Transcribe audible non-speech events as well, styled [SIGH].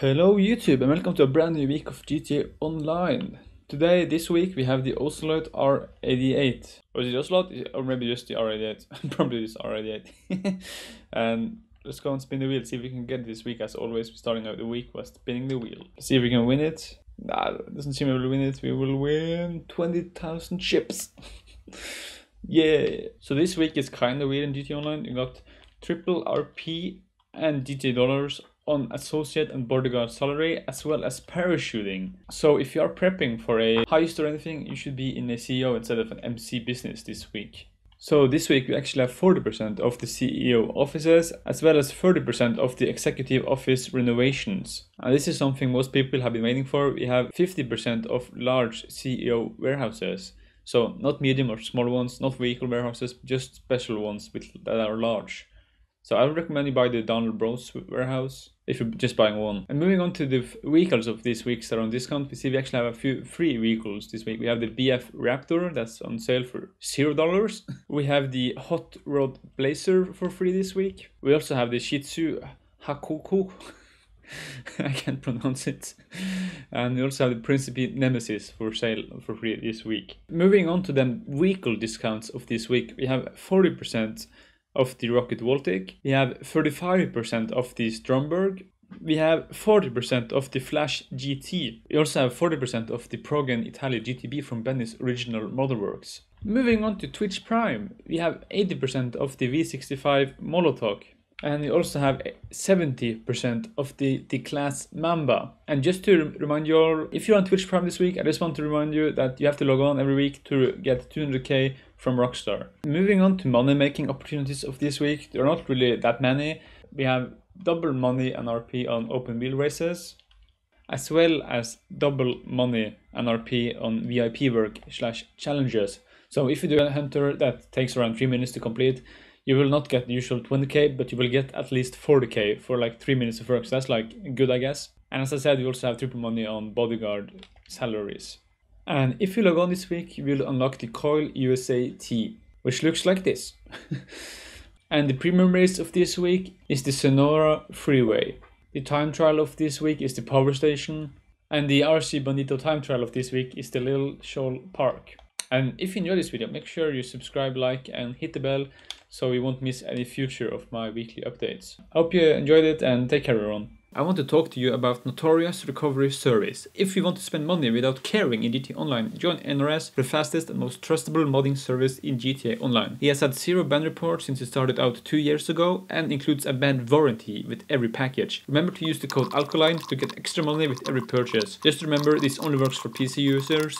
Hello YouTube and welcome to a brand new week of GTA Online. Today, this week, we have the Ocelot R88. Or is it Ocelot? Or maybe just the R88. [LAUGHS] Probably just R88. [LAUGHS] and let's go and spin the wheel, see if we can get this week. As always, starting out the week by spinning the wheel. See if we can win it. Nah, doesn't seem we will win it. We will win 20,000 chips. [LAUGHS] yeah. So this week is kind of weird in GTA Online. You got triple RP and GTA dollars on associate and bodyguard salary as well as parachuting. So if you are prepping for a heist or anything, you should be in a CEO instead of an MC business this week. So this week we actually have 40% of the CEO offices as well as 30% of the executive office renovations. And this is something most people have been waiting for. We have 50% of large CEO warehouses. So not medium or small ones, not vehicle warehouses, just special ones with, that are large. So I would recommend you buy the Donald Bros warehouse if you're just buying one. And moving on to the vehicles of this week's that are on discount, we see we actually have a few free vehicles this week. We have the BF Raptor that's on sale for zero dollars. [LAUGHS] We have the Hot Rod Blazer for free this week. We also have the Shih Tzu Hakuku. [LAUGHS] I can't pronounce it. And we also have the Principe Nemesis for sale for free this week. Moving on to the vehicle discounts of this week, we have 40% of the Rocket Voltic. We have 35% of the Stromberg. We have 40% of the Flash GT. We also have 40% of the Progen Italia GTB from Benny's original Motherworks. Moving on to Twitch Prime, we have 80% of the V65 Molotov, and we also have 70% of the, the class Mamba. And just to remind you all, if you're on Twitch Prime this week, I just want to remind you that you have to log on every week to get 200k from Rockstar. Moving on to money making opportunities of this week, there are not really that many. We have double money and RP on open wheel races, as well as double money and RP on VIP work slash challenges. So if you do a hunter that takes around 3 minutes to complete, you will not get the usual 20k, but you will get at least 40k for like 3 minutes of work, so that's like good I guess. And as I said, you also have triple money on bodyguard salaries. And if you log on this week, you will unlock the Coil USA T, which looks like this. [LAUGHS] and the premium race of this week is the Sonora Freeway. The time trial of this week is the power station. And the RC Bonito time trial of this week is the Little Shoal Park. And if you enjoyed this video, make sure you subscribe, like, and hit the bell so you won't miss any future of my weekly updates. Hope you enjoyed it and take care everyone. I want to talk to you about Notorious Recovery Service. If you want to spend money without caring in GTA Online, join NRS, the fastest and most trustable modding service in GTA Online. He has had zero ban reports since he started out two years ago and includes a ban warranty with every package. Remember to use the code ALKALINE to get extra money with every purchase. Just remember this only works for PC users